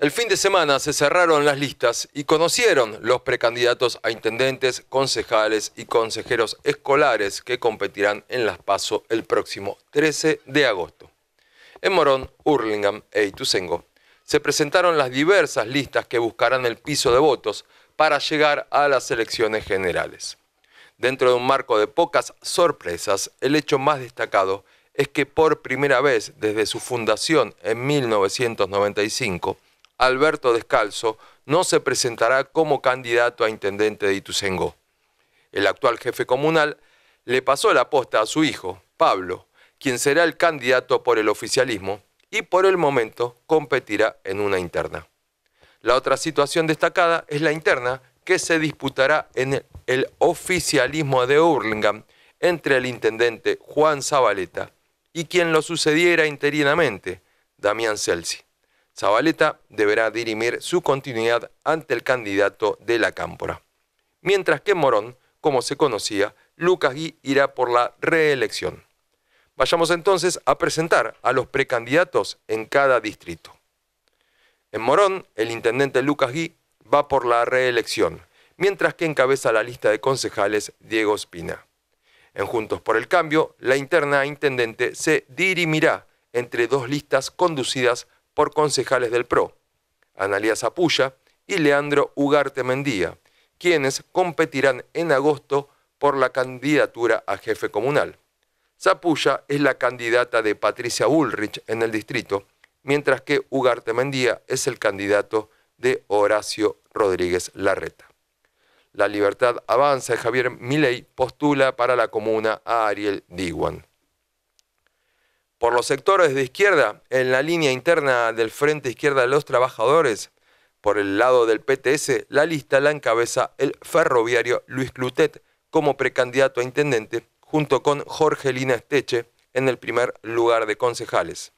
El fin de semana se cerraron las listas y conocieron los precandidatos a intendentes, concejales y consejeros escolares que competirán en las PASO el próximo 13 de agosto. En Morón, Urlingam e Ituzengo se presentaron las diversas listas que buscarán el piso de votos para llegar a las elecciones generales. Dentro de un marco de pocas sorpresas, el hecho más destacado es que por primera vez desde su fundación en 1995, Alberto Descalzo no se presentará como candidato a intendente de Itusengó. El actual jefe comunal le pasó la posta a su hijo, Pablo, quien será el candidato por el oficialismo y por el momento competirá en una interna. La otra situación destacada es la interna que se disputará en el oficialismo de Urlingam entre el intendente Juan Zabaleta y quien lo sucediera interinamente, Damián Celsi. Zabaleta deberá dirimir su continuidad ante el candidato de la Cámpora. Mientras que Morón, como se conocía, Lucas Gui irá por la reelección. Vayamos entonces a presentar a los precandidatos en cada distrito. En Morón, el intendente Lucas Gui va por la reelección, mientras que encabeza la lista de concejales Diego Espina. En Juntos por el Cambio, la interna intendente se dirimirá entre dos listas conducidas por concejales del PRO, Analia Zapulla y Leandro Ugarte Mendía, quienes competirán en agosto por la candidatura a jefe comunal. Zapulla es la candidata de Patricia Ulrich en el distrito, mientras que Ugarte Mendía es el candidato de Horacio Rodríguez Larreta. La libertad avanza y Javier Milei postula para la comuna a Ariel Diguan por los sectores de izquierda en la línea interna del Frente Izquierda de los Trabajadores. Por el lado del PTS, la lista la encabeza el ferroviario Luis Clutet como precandidato a intendente, junto con Jorge Lina Esteche en el primer lugar de concejales.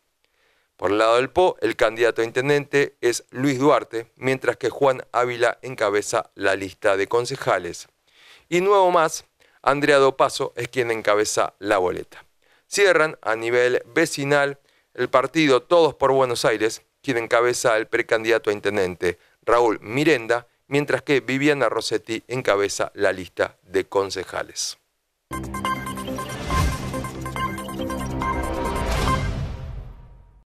Por el lado del PO, el candidato a intendente es Luis Duarte, mientras que Juan Ávila encabeza la lista de concejales. Y nuevo más, Andrea Dopaso es quien encabeza la boleta. Cierran a nivel vecinal el partido Todos por Buenos Aires, quien encabeza el precandidato a intendente Raúl Mirenda, mientras que Viviana Rossetti encabeza la lista de concejales.